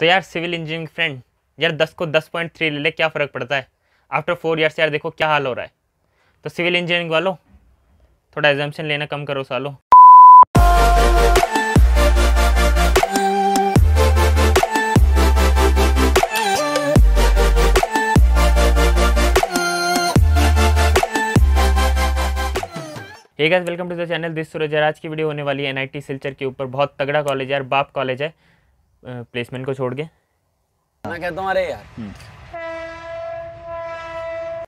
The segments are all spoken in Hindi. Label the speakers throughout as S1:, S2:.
S1: तो यार सिविल इंजीनियरिंग फ्रेंड यार दस को दस पॉइंट थ्री ले ले क्या फ़र्क पड़ता है आफ्टर फोर ईयर्स यार देखो क्या हाल हो रहा है तो सिविल इंजीनियरिंग वालों थोड़ा एग्जामेशन लेना कम करो सालों welcome to the channel this Suraj आज की वीडियो होने वाली है एनआईटी सिलचर के ऊपर बहुत तगड़ा कॉलेज है यार बाप कॉलेज है प्लेसमेंट को छोड़ के मैं कहता हूँ अरे यार हम्म।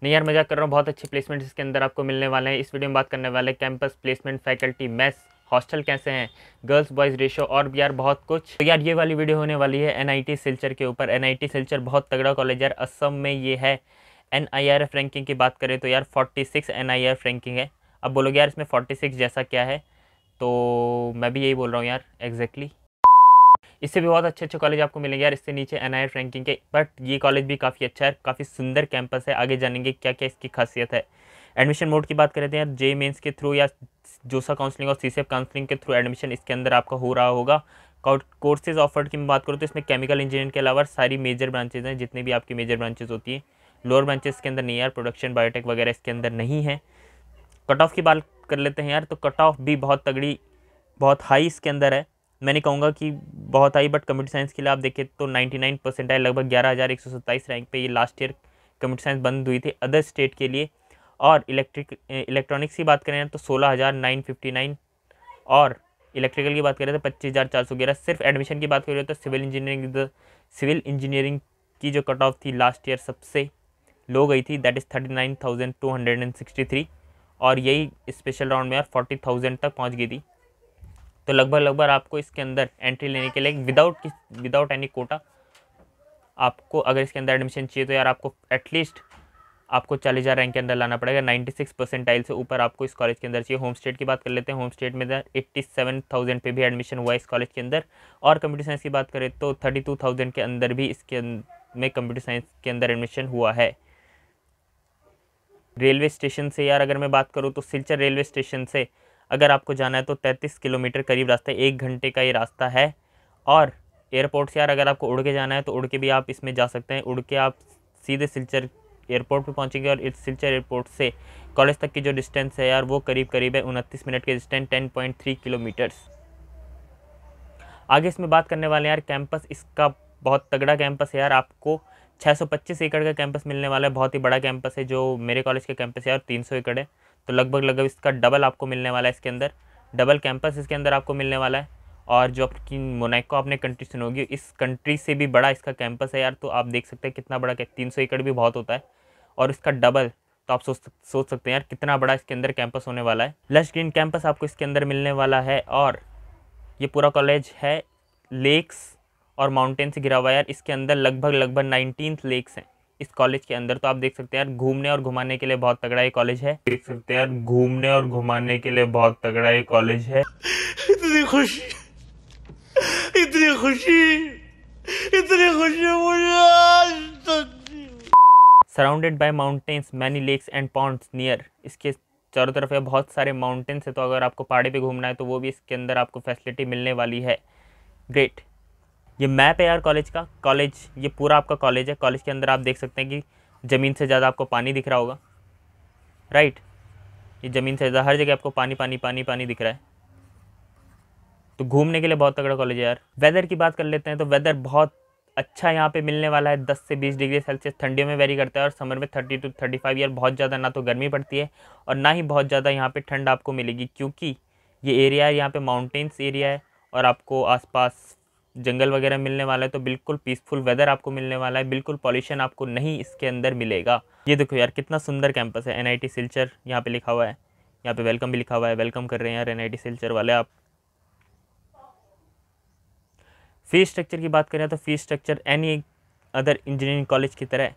S1: नहीं यार मजाक कर रहा हूँ बहुत अच्छे प्लेसमेंट इसके अंदर आपको मिलने वाले हैं इस वीडियो में बात करने वाले campus placement faculty maths hostel कैसे हैं गर्ल्स बॉयज़ रेशो और भी यार बहुत कुछ तो यार ये वाली वीडियो होने वाली है एनआईटी सिलचर के ऊपर एनआईटी सिलचर बहुत तगड़ा कॉलेज यार असम में ये है एन रैंकिंग की बात करें तो यार फोर्टी सिक्स रैंकिंग है अब बोलोगे यार इसमें फोर्टी सिक्स जैसा क्या है तो मैं भी यही बोल रहा हूँ यार एग्जैक्टली exactly. इससे भी बहुत अच्छे अच्छे कॉलेज आपको मिलेंगे यार इससे नीचे एन रैंकिंग के बट ये कॉलेज भी काफ़ी अच्छा है काफ़ी सुंदर कैंपस है आगे जानेंगे क्या क्या इसकी खासियत है एडमिशन मोड की बात करते हैं जे मेन्स के थ्रू या जोसा काउंसलिंग और सीसेफ काउंसलिंग के थ्रू एडमिशन इसके अंदर आपका हो रहा होगा कोर्सेज ऑफर्ड की मैं बात करूँ तो इसमें केमिकल इंजीनियरिंग के अलावा सारी मेजर ब्रांचेज हैं जितने भी आपकी मेजर ब्रांचेज होती हैं लोअर ब्रांचेस के अंदर नहीं यार प्रोडक्शन बायोटेक वगैरह इसके अंदर नहीं है कट ऑफ की बात कर लेते हैं यार तो कट ऑफ भी बहुत तगड़ी बहुत हाई इसके अंदर है मैं नहीं कहूँगा कि बहुत आई बट कंप्यूटर साइंस के लिए आप देखें तो 99 परसेंट आए लगभग ग्यारह हज़ार एक सौ सत्ताईस रैंक पे ये लास्ट ईयर कंप्यूटर साइंस बंद हुई थी अदर स्टेट के लिए और इलेक्ट्रिक इलेक्ट्रॉनिक्स की बात करें तो सोलह हज़ार नाइन फिफ्टी नाइन और इलेक्ट्रिकल की बात करें तो पच्चीस हज़ार चार सौ ग्यारह सिर्फ एडमिशन की बात करें तो सिविल इंजीनियरिंग सिविल इंजीनियरिंग की जो कट ऑफ थी लास्ट ईयर सबसे लो गई थी that is thirty nine thousand two hundred and sixty three और यही स्पेशल राउंड में यार फोर्टी थाउजेंड तक पहुँच गई थी तो लगभग लगभग आपको इसके अंदर एंट्री लेने के लिए विदाउट विदाउट एनी कोटा आपको अगर इसके अंदर एडमिशन चाहिए तो यार आपको एटलीस्ट आपको चालीस हज़ार रैंक के अंदर लाना पड़ेगा नाइन्टी सिक्स से ऊपर आपको इस कॉलेज के अंदर चाहिए होम स्टेट की बात कर लेते हैं होम स्टेट में एट्टी सेवन थाउजेंड पर भी एडमिशन हुआ इस कॉलेज के अंदर और कंप्यूटर साइंस की बात करें तो थर्टी टू थाउजेंड के अंदर भी इसके अं, में कंप्यूटर साइंस के अंदर एडमिशन हुआ है रेलवे स्टेशन से यार अगर मैं बात करूँ तो सिलचर रेलवे स्टेशन से अगर आपको जाना है तो तैंतीस किलोमीटर करीब रास्ता है एक घंटे का ये रास्ता है और एयरपोर्ट से यार अगर आपको उड़ के जाना है तो उड़ के भी आप इसमें जा सकते हैं उड़ के आप सीधे सिलचर एयरपोर्ट पर पहुंचेंगे और इस सिलचर एयरपोर्ट से कॉलेज तक की जो डिस्टेंस है यार वो करीब करीब है उनतीस मिनट के distance ten point three kilometres आगे इसमें बात करने वाले यार कैंपस इसका बहुत तगड़ा कैंपस है यार आपको 625 एकड़ का कैंपस मिलने वाला है बहुत ही बड़ा कैंपस है जो मेरे कॉलेज का कैंपस है यार 300 एकड़ है तो लगभग लगभग इसका डबल आपको मिलने वाला है इसके अंदर डबल कैंपस इसके अंदर आपको मिलने वाला है और जो आपकी मोनाको आपने कंट्री सुनी होगी इस कंट्री से भी बड़ा इसका कैंपस है यार तो आप देख सकते हैं कितना बड़ा क्या तीन सौ एकड़ भी बहुत होता है और इसका डबल तो आप सोच सोच सकते हैं यार कितना बड़ा इसके अंदर कैंपस होने वाला है लश ग्रीन कैंपस आपको इसके अंदर मिलने वाला है और ये पूरा कॉलेज है लेक्स और माउंटेन से घिरा हुआ यार इसके अंदर लगभग लगभग नाइनटीन लेक्स हैं इस कॉलेज के अंदर तो आप देख सकते हैं यार घूमने और घुमाने के लिए बहुत तगड़ा ये कॉलेज है देख सकते हैं यार घूमने और घुमाने के लिए बहुत तगड़ा ये कॉलेज है इतनी खुशी इतनी खुशी इतनी खुशी मुझे surrounded by mountains many lakes and pond near इसके चारों तरफ है बहुत सारे माउंटेन्स है तो अगर आपको पहाड़ी पे घूमना है तो वो भी इसके अंदर आपको फैसिलिटी मिलने वाली है ग्रेट ये मैप है यार कॉलेज का कॉलेज ये पूरा आपका कॉलेज है कॉलेज के अंदर आप देख सकते हैं कि ज़मीन से ज़्यादा आपको पानी दिख रहा होगा राइट ये ज़मीन से ज़्यादा हर जगह आपको पानी पानी पानी पानी दिख रहा है तो घूमने के लिए बहुत तगड़ा कॉलेज है यार वेदर की बात कर लेते हैं तो वेदर बहुत अच्छा यहाँ पे मिलने वाला है 10 से 20 डिग्री सेल्सियस ठंडियों में वेरी करता है और समर में 30 टू 35 ईयर बहुत ज़्यादा ना तो गर्मी पड़ती है और ना ही बहुत ज़्यादा यहाँ पे ठंड आपको मिलेगी क्योंकि ये एरिया है यहाँ पे माउंटेन्स एरिया है और आपको आसपास जंगल वगैरह मिलने वाला है तो बिल्कुल पीसफुल वेदर आपको मिलने वाला है बिल्कुल पॉल्यूशन आपको नहीं इसके अंदर मिलेगा ये देखो यार कितना सुंदर कैंपस है एन सिलचर यहाँ पे लिखा हुआ है यहाँ पे वेलकम भी लिखा हुआ है वेलकम कर रहे हैं यार एन सिलचर वाले आप फीस स्ट्रक्चर की बात करें तो fees structure any other engineering college की तरह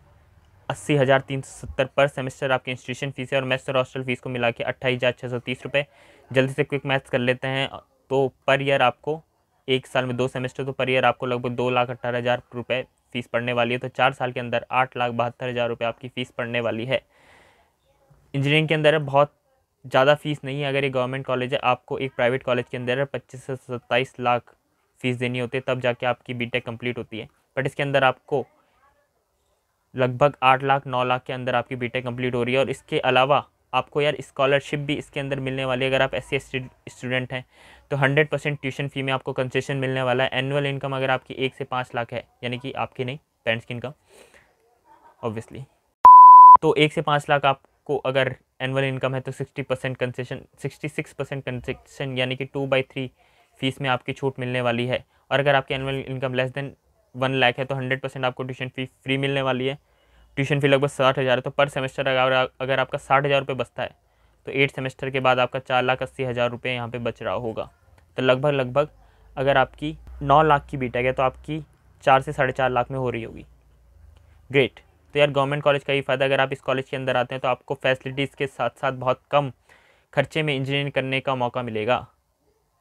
S1: अस्सी हज़ार तीन सौ सत्तर पर सेमेस्टर आपके इंस्टीट्यूशन फीस है और मैथ्स और हॉस्टल फीस को मिला के अट्ठाईस हज़ार छः सौ तीस रुपये जल्दी से क्विक मैथ्स कर लेते हैं तो पर ईयर आपको एक साल में दो सेमेस्टर तो पर ईयर आपको लगभग दो लाख अट्ठारह हज़ार रुपये फ़ीस पड़ने वाली है तो चार साल के अंदर आठ लाख बहत्तर हज़ार रुपये आपकी फ़ीस पड़ने वाली है इंजीनियरिंग के अंदर बहुत ज़्यादा फ़ीस नहीं है अगर ये गवर्नमेंट कॉलेज है आपको एक प्राइवेट कॉलेज के अंदर पच्चीस से सत्ताईस लाख फ़ीस देनी होती है तब जाके आपकी बी टेक होती है बट इसके अंदर आपको लगभग आठ लाख नौ लाख के अंदर आपकी बी टेक हो रही है और इसके अलावा आपको यार स्कॉलरशिप भी इसके अंदर मिलने वाली है अगर आप ऐसे स्टूडेंट हैं तो हंड्रेड परसेंट ट्यूशन फ़ी में आपको कंसेशन मिलने वाला है एनुअल इनकम अगर आपकी एक से पाँच लाख है यानी कि आपकी नहीं पेरेंट्स की इनकम ऑब्वियसली तो एक से पाँच लाख आपको अगर एनुअल इनकम है तो sixty percent concession sixty six percent concession यानी कि टू बाई थ्री फ़ीस में आपकी छूट मिलने वाली है और अगर आपकी annual income less than one lakh है तो हंड्रेड परसेंट आपको ट्यूशन फ़ी फ्री मिलने वाली है ट्यूशन फ़ी लगभग साठ हज़ार है तो पर सेमेस्टर अगर अगर आपका साठ हज़ार रुपये बचता है तो एट सेमेस्टर के बाद आपका चार लाख अस्सी हज़ार रुपये यहाँ पर बच रहा होगा तो लगभग लगभग अगर आपकी नौ लाख की बीटा गया तो आपकी चार से साढ़े चार लाख में हो रही होगी ग्रेट तो यार गवर्नमेंट कॉलेज का ही फ़ायदा अगर आप इस कॉलेज के अंदर आते हैं तो आपको फैसिलिटीज़ के साथ साथ बहुत कम खर्चे में इंजीनियरिंग करने का मौका मिलेगा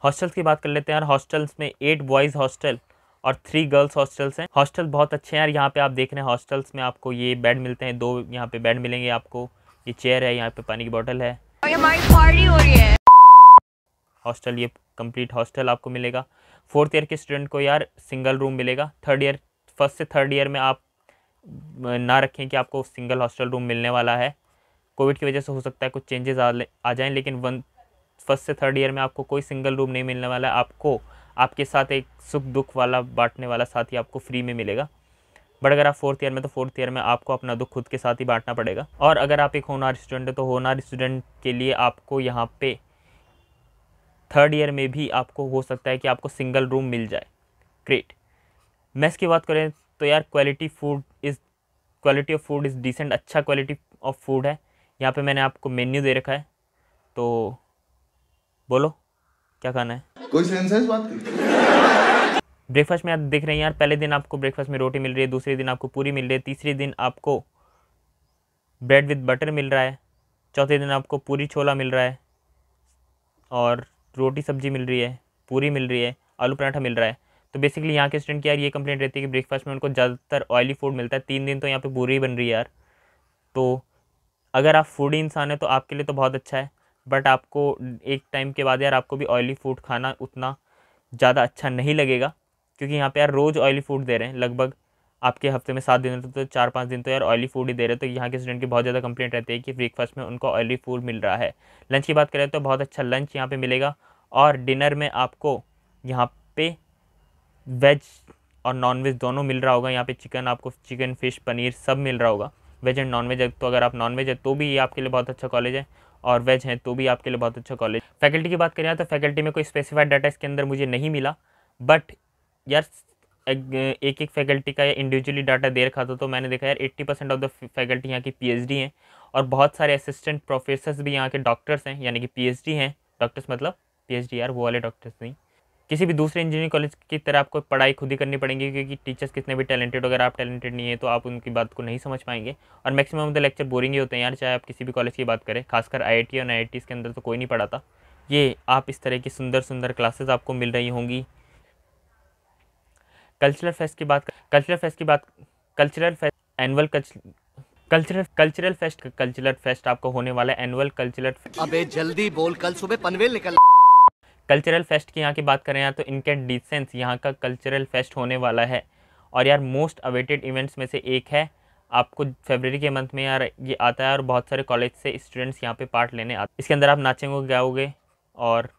S1: हॉस्टल्स की बात कर लेते हैं यार हॉस्टल्स में एट बॉयज़ हॉस्टल और थ्री गर्ल्स हॉस्टल्स हैं हॉस्टल बहुत अच्छे हैं यार यहाँ पे आप देख रहे हैं हॉस्टल्स में आपको ये बेड मिलते हैं दो यहाँ पे बेड मिलेंगे आपको ये चेयर है यहाँ पे पानी की बॉटल है हॉस्टल ये कंप्लीट हॉस्टल आपको मिलेगा फोर्थ ईयर के स्टूडेंट को यार सिंगल रूम मिलेगा थर्ड ईयर फर्स्ट से थर्ड ईयर में आप ना रखें कि आपको सिंगल हॉस्टल रूम मिलने वाला है कोविड की वजह से हो सकता है कुछ चेंजेस आ, आ जाएं लेकिन वन फर्स्ट से थर्ड ईयर में आपको कोई सिंगल रूम नहीं मिलने वाला है आपको आपके साथ एक सुख दुख वाला बांटने वाला साथी आपको फ्री में मिलेगा बट अगर आप फोर्थ ईयर में तो फोर्थ ईयर में आपको अपना दुख खुद के साथ ही बांटना पड़ेगा और अगर आप एक होनार स्टूडेंट हो तो होनार स्टूडेंट के लिए आपको यहाँ पे थर्ड ईयर में भी आपको हो सकता है कि आपको सिंगल रूम मिल जाए ग्रेट मैस की बात करें तो यार quality food is quality of food is decent अच्छा क्वालिटी ऑफ फूड है यहाँ पर मैंने आपको मेन्यू दे रखा है तो बोलो क्या खाना है कोई सेंस है इस बात की ब्रेकफास्ट में आप देख रहे हैं यार पहले दिन आपको ब्रेकफास्ट में रोटी मिल रही है दूसरे दिन आपको पूरी मिल रही है तीसरे दिन आपको ब्रेड विद बटर मिल रहा है चौथे दिन आपको पूरी छोला मिल रहा है और रोटी सब्जी मिल रही है पूरी मिल रही है आलू पराठा मिल रहा है तो बेसिकली यहाँ के स्टूडेंट की यार ये कंप्लेंट रहती है कि ब्रेकफास्ट में उनको ज़्यादातर ऑयली फूड मिलता है तीन दिन तो यहाँ पे पूरी ही बन रही है यार तो अगर आप फूडी इंसान है तो आपके लिए तो बहुत अच्छा है बट आपको एक टाइम के बाद यार आपको भी ऑयली फूड खाना उतना ज़्यादा अच्छा नहीं लगेगा क्योंकि यहाँ पे यार रोज़ ऑयली फूड दे रहे हैं लगभग आपके हफ्ते में सात दिन तो चार पाँच दिन तो यार ऑयली फूड ही दे रहे हैं तो यहाँ के स्टूडेंट की बहुत ज़्यादा कंप्लेंट रहती है कि ब्रेकफास्ट में उनको ऑयली फूड मिल रहा है लंच की बात करें तो बहुत अच्छा लंच यहाँ पर मिलेगा और डिनर में आपको यहाँ पे वेज और नॉन वेज दोनों मिल रहा होगा यहाँ पे चिकन आपको चिकन फिश पनीर सब मिल रहा होगा वेज एंड नॉन वेज तो अगर आप नॉन वेज है तो भी ये आपके लिए बहुत अच्छा कॉलेज है और वेज हैं तो भी आपके लिए बहुत अच्छा कॉलेज फैकल्टी की बात करें तो फैकल्टी में कोई स्पेसिफाइड डाटा इसके अंदर मुझे नहीं मिला बट यार एक एक फैकल्टी का या इंडिविजुअली डाटा दे रखा था तो मैंने देखा यार 80 परसेंट ऑफ द फैकल्टी यहाँ की पीएचडी हैं और बहुत सारे असिस्टेंट प्रोफेसर भी यहाँ के डॉक्टर्स हैं यानी कि पीएचडी हैं डॉक्टर्स मतलब पीएचडी यार वो वाले डॉक्टर्स नहीं किसी भी दूसरे इंजीनियरिंग कॉलेज की तरह आपको पढ़ाई खुद ही करनी पड़ेगी क्योंकि टीचर्स कितने भी टैलेंटेड अगर आप टैलेंटेड नहीं है तो आप उनकी बात को नहीं समझ पाएंगे और मैक्सिमम तो लेक्चर बोरिंग ही होते हैं यार चाहे आप किसी भी कॉलेज की बात करें खासकर आई आई और आई के अंदर तो कोई नहीं पढ़ाता ये आप इस तरह की सुंदर सुंदर क्लासेस आपको मिल रही होंगी कल्चरल फेस्ट की बात कल्चरल फेस्ट की बात cultural fest annual cultural cultural fest cultural fest आपको होने वाला है एनुअल कल्चरल अबे जल्दी बोल कल सुबह पनवेल निकल कल्चरल फेस्ट की यहाँ की बात करें यहाँ तो इनके डिसेंस यहाँ का कल्चरल फेस्ट होने वाला है और यार मोस्ट अवेटेड इवेंट्स में से एक है आपको फेबररी के मंथ में यार ये आता है और बहुत सारे कॉलेज से स्टूडेंट्स यहाँ पे पार्ट लेने आते इसके अंदर आप नाचेंगे गाओगे और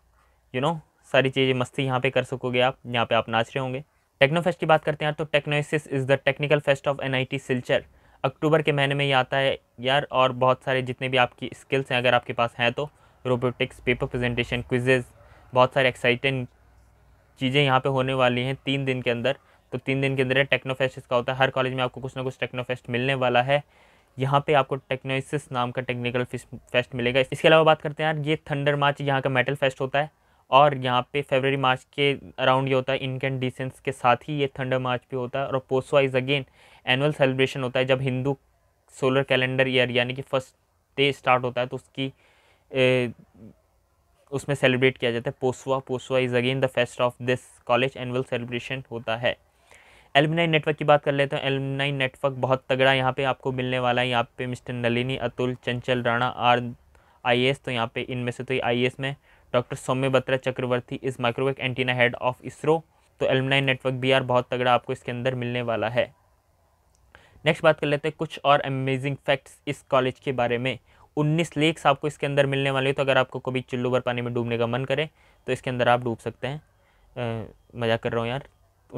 S1: यू you नो know, सारी चीज़ें मस्ती यहाँ पे कर सकोगे आप यहाँ पे आप नाच रहे होंगे टेक्नो फेस्ट की बात करते हैं तो Tecnoesis is the technical fest of N I T Silchar अक्टूबर के महीने में ये आता है यार और बहुत सारे जितने भी आपकी स्किल्स हैं अगर आपके पास हैं तो रोबोटिक्स पेपर प्रजेंटेशन क्विजेज़ बहुत सारे एक्साइटिंग चीज़ें यहाँ पे होने वाली हैं तीन दिन के अंदर तो तीन दिन के अंदर टेक्नो फेस्ट इसका होता है हर कॉलेज में आपको कुछ ना कुछ टेक्नो फेस्ट मिलने वाला है यहाँ पे आपको टेक्नोसिस नाम का टेक्निकल फेस्ट मिलेगा इसके अलावा बात करते हैं यार ये थंडर मार्च यहाँ का मेटल फेस्ट होता है और यहाँ पे फेबररी मार्च के अराउंड ये होता है इनकैन डिसेंस के साथ ही ये थंडर मार्च भी होता है और पोसवा इज़ अगेन एनुअल सेलिब्रेशन होता है जब हिंदू सोलर कैलेंडर ईयर यानी कि फर्स्ट डे स्टार्ट होता है तो उसकी उसमें सेलिब्रेट किया जाता है पोसवा पोसवा is again the fest of this college annual celebration होता है एलमिनाई नेटवर्क की बात कर लेते हैं एलमिनाई नेटवर्क बहुत तगड़ा यहाँ पे आपको मिलने वाला है यहाँ पे मिस्टर नलिनी अतुल चंचल राणा आर आई तो यहाँ पे इनमें से तो आई में doctor Saumya Batra Chakraborty is microwave antenna head of ISRO तो एलमिनाई नेटवर्क बी बहुत तगड़ा आपको इसके अंदर मिलने वाला है नेक्स्ट बात कर लेते हैं कुछ और अमेजिंग फैक्ट्स इस कॉलेज के बारे में उन्नीस लेक्स आपको इसके अंदर मिलने वाले तो अगर आपको कभी चिल्लू भर पानी में डूबने का मन करे तो इसके अंदर आप डूब सकते हैं मजाक कर रहा हूँ यार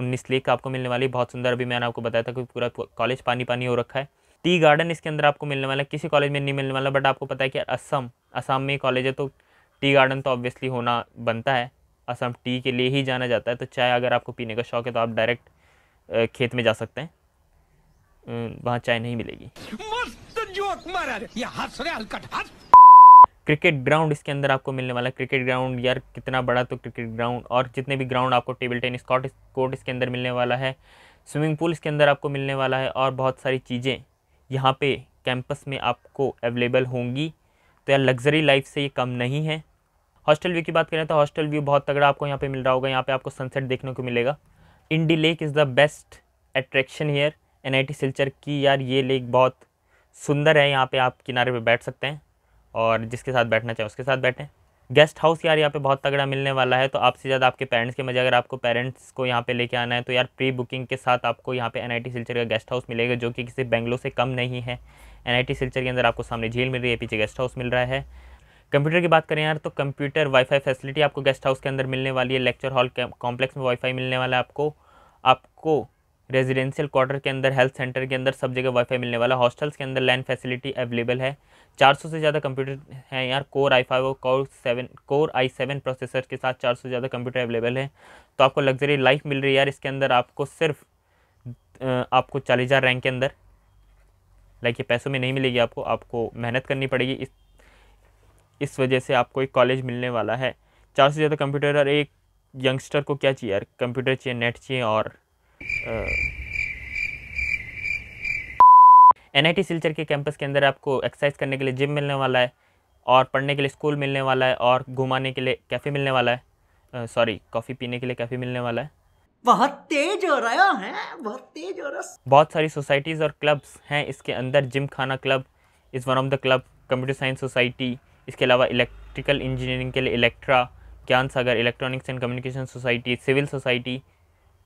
S1: उन्नीस लेक आपको मिलने वाली बहुत सुंदर अभी मैंने आपको बताया था कि पूरा कॉलेज पानी पानी हो रखा है टी गार्डन इसके अंदर आपको मिलने वाला है किसी कॉलेज में नहीं मिलने वाला बट आपको पता है कि असम असम में कॉलेज है तो टी गार्डन तो ऑब्वियसली होना बनता है असम टी के लिए ही जाना जाता है तो चाय अगर आपको पीने का शौक है तो आप डायरेक्ट खेत में जा सकते हैं वहाँ चाय नहीं मिलेगी क्रिकेट ग्राउंड इसके अंदर आपको मिलने वाला क्रिकेट ग्राउंड यार कितना बड़ा तो क्रिकेट ग्राउंड और जितने भी ग्राउंड आपको टेबल टेनिस कोर्ट कोर्ट इसके अंदर मिलने वाला है स्विमिंग पूल इसके अंदर आपको मिलने वाला है और बहुत सारी चीज़ें यहाँ पे कैंपस में आपको अवेलेबल होंगी तो यार लग्जरी लाइफ से ये कम नहीं है हॉस्टल व्यू की बात करें तो हॉस्टल व्यू बहुत तगड़ा आपको यहाँ पर मिल रहा होगा यहाँ पर आपको सनसेट देखने को मिलेगा इंडी lake is the best attraction here N I T Silchar की यार ये लेक बहुत सुंदर है यहाँ पे आप किनारे पे बैठ सकते हैं और जिसके साथ बैठना चाहें उसके साथ बैठें गेस्ट हाउस यार यहाँ पे बहुत तगड़ा मिलने वाला है तो आपसे ज़्यादा आपके पेरेंट्स के मजे अगर आपको पेरेंट्स को यहाँ पे लेके आना है तो यार प्री बुकिंग के साथ आपको यहाँ पे एन आई सिलचर का गेस्ट हाउस मिलेगा जो कि किसी बैंगलोर से कम नहीं है एन सिलचर के अंदर आपको सामने झील मिल रही है पीछे गेस्ट हाउस मिल रहा है कंप्यूटर की बात करें यार तो कंप्यूटर वाईफाई फैसिलिटी आपको गेस्ट हाउस के अंदर मिलने वाली है लेक्चर हॉल कॉम्प्लेक्स में वाईफाई मिलने वाला है आपको आपको रेजिडेंशियल क्वार्टर के अंदर हेल्थ सेंटर के अंदर सब जगह वाईफाई मिलने वाला हॉस्टल्स के अंदर लैंड फैसिलिटी अवेलेबल है 400 से ज़्यादा कंप्यूटर हैं यार कोर आई फाइव और core seven core I seven processor के साथ 400 से ज़्यादा कंप्यूटर अवेलेबल है तो आपको लग्जरी लाइफ मिल रही है यार इसके अंदर आपको सिर्फ आपको चालीस हज़ार रैंक के अंदर लाइक ये पैसों में नहीं मिलेगी आपको आपको मेहनत करनी पड़ेगी इस इस वजह से आपको एक कॉलेज मिलने वाला है चार से ज़्यादा कंप्यूटर और एक यंगस्टर को क्या चाहिए यार कंप्यूटर चाहिए नेट चाहिए और एन हाँ। आई सिलचर के कैंपस के अंदर आपको एक्सरसाइज करने के लिए जिम मिलने वाला है और पढ़ने के लिए स्कूल मिलने वाला है और घुमाने के लिए कैफ़े मिलने वाला है सॉरी कॉफ़ी पीने के लिए कैफ़े मिलने वाला है बहुत तेज हो रहा है बहुत तेज हो रहा बहुत सारी सोसाइटीज़ और क्लब्स हैं इसके अंदर gymkhana club is one of the club computer science society इसके अलावा इलेक्ट्रिकल इंजीनियरिंग के लिए Electra Gyan Sagar electronics and communication society civil society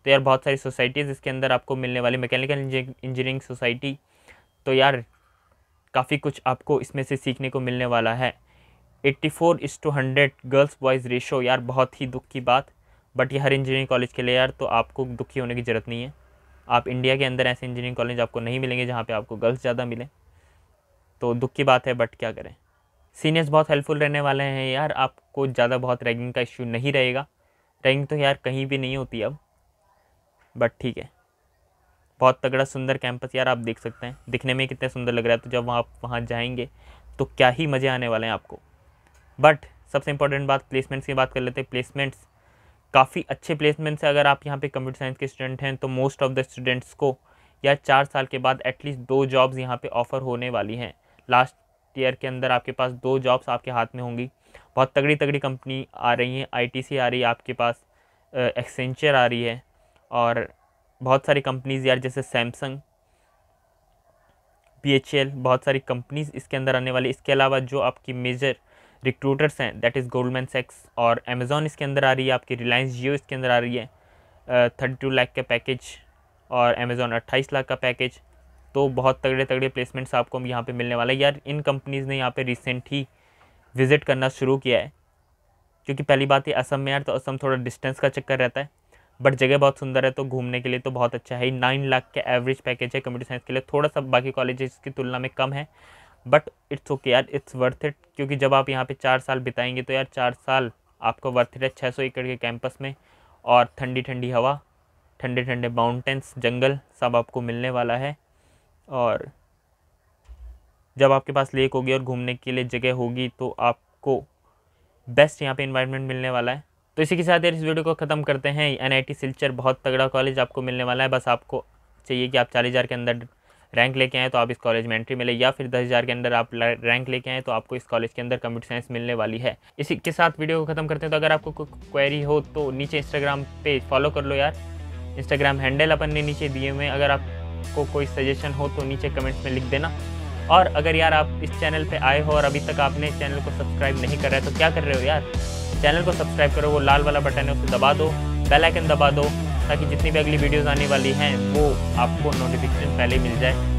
S1: तो यार बहुत सारी सोसाइटीज़ इसके अंदर आपको मिलने वाली मैकेनिकल इंजीनियरिंग सोसाइटी तो यार काफ़ी कुछ आपको इसमें से सीखने को मिलने वाला है 84 four is two hundred girls boys ratio यार बहुत ही दुख की बात बट ये हर इंजीनियरिंग कॉलेज के लिए यार तो आपको दुखी होने की ज़रूरत नहीं है आप इंडिया के अंदर ऐसे इंजीनियरिंग कॉलेज आपको नहीं मिलेंगे जहाँ पर आपको गर्ल्स ज़्यादा मिले तो दुख की बात है बट क्या करें सीनियर्स बहुत हेल्पफुल रहने वाले हैं यार आपको ज़्यादा बहुत रैगिंग का इश्यू नहीं रहेगा रैगिंग तो यार कहीं भी नहीं होती अब बट ठीक है बहुत तगड़ा सुंदर कैंपस यार आप देख सकते हैं दिखने में कितना सुंदर लग रहा है तो जब आप वहाँ जाएंगे तो क्या ही मज़े आने वाले हैं आपको बट सबसे इंपॉर्टेंट बात प्लेसमेंट्स की बात कर लेते हैं प्लेसमेंट्स काफ़ी अच्छे प्लेसमेंट्स हैं अगर आप यहाँ पे कंप्यूटर साइंस के स्टूडेंट हैं तो मोस्ट ऑफ द स्टूडेंट्स को या चार साल के बाद एटलीस्ट दो जॉब्स यहाँ पे ऑफ़र होने वाली हैं लास्ट ईयर के अंदर आपके पास दो जॉब्स आपके हाथ में होंगी बहुत तगड़ी तगड़ी कंपनी आ रही हैं आई आ रही है आपके पास एक्सेंचर आ रही है और बहुत सारी कंपनीज़ यार जैसे सैमसंग बी बहुत सारी कंपनीज़ इसके अंदर आने वाली इसके अलावा जो आपकी मेजर रिक्रूटर्स हैं दैट इज़ गोल्डमैन सेक्स और अमेज़ॉन इसके अंदर आ रही है आपकी रिलायंस जियो इसके अंदर आ रही है थर्टी टू लाख का पैकेज और अमेज़ॉन अट्ठाईस लाख का पैकेज तो बहुत तगड़े तगड़े प्लेसमेंट्स आपको यहाँ पे मिलने वाला है यार इन कंपनीज़ ने यहाँ पे रिसेंट ही विज़िट करना शुरू किया है क्योंकि पहली बात ये असम में यार तो असम थोड़ा डिस्टेंस का चक्कर रहता है बट जगह बहुत सुंदर है तो घूमने के लिए तो बहुत अच्छा है नाइन लाख के एवरेज पैकेज है कंप्यूटर साइंस के लिए थोड़ा सा बाकी कॉलेजेस की तुलना में कम है बट इट्स ओके यार इट्स वर्थ इट क्योंकि जब आप यहाँ पे चार साल बिताएंगे तो यार चार साल आपको वर्थ इट है छः सौ एकड़ के कैंपस में और ठंडी ठंडी हवा ठंडे ठंडे माउंटेंस जंगल सब आपको मिलने वाला है और जब आपके पास लेक होगी और घूमने के लिए जगह होगी तो आपको बेस्ट यहाँ पे इन्वायरमेंट मिलने वाला है तो इसी के साथ यार इस वीडियो को ख़त्म करते हैं एन सिलचर बहुत तगड़ा कॉलेज आपको मिलने वाला है बस आपको चाहिए कि आप चालीस हज़ार के अंदर रैंक लेके आएँ तो आप इस कॉलेज में एंट्री मिले या फिर दस हज़ार के अंदर आप रैंक लेके आएँ तो आपको इस कॉलेज के अंदर कंप्यूटर साइंस मिलने वाली है इसी के साथ वीडियो को ख़त्म करते हैं तो अगर आपको कोई क्वेरी हो तो नीचे इंस्टाग्राम पे फॉलो कर लो यार इंस्टाग्राम हैंडल अपन ने नीचे दिए हुए अगर आपको कोई सजेशन हो तो नीचे कमेंट्स में लिख देना और अगर यार आप इस चैनल पर आए हो और अभी तक आपने चैनल को सब्सक्राइब नहीं कर रहा है तो क्या कर रहे हो यार चैनल को सब्सक्राइब करो वो लाल वाला बटन है उसे दबा दो बेल आइकन दबा दो ताकि जितनी भी अगली वीडियोस आने वाली हैं वो आपको नोटिफिकेशन पहले मिल जाए